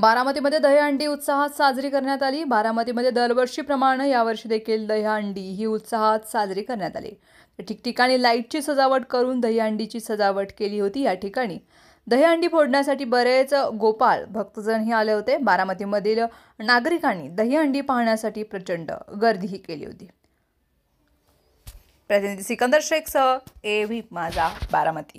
बारामतीमध्ये दहीहंडी उत्साहात साजरी करण्यात आली बारामतीमध्ये दरवर्षीप्रमाणे यावर्षी देखील दहीहंडी ही उत्साहात साजरी करण्यात आली ठिकठिकाणी लाईटची सजावट करून दहीहंडीची सजावट केली होती या ठिकाणी दहीहंडी फोडण्यासाठी बरेच गोपाल भक्तजण हे आले होते बारामतीमधील नागरिकांनी दहीहंडी पाहण्यासाठी प्रचंड गर्दीही केली होती प्रतिनिधी सिकंदर शेख सह ए व्ही माझा बारामती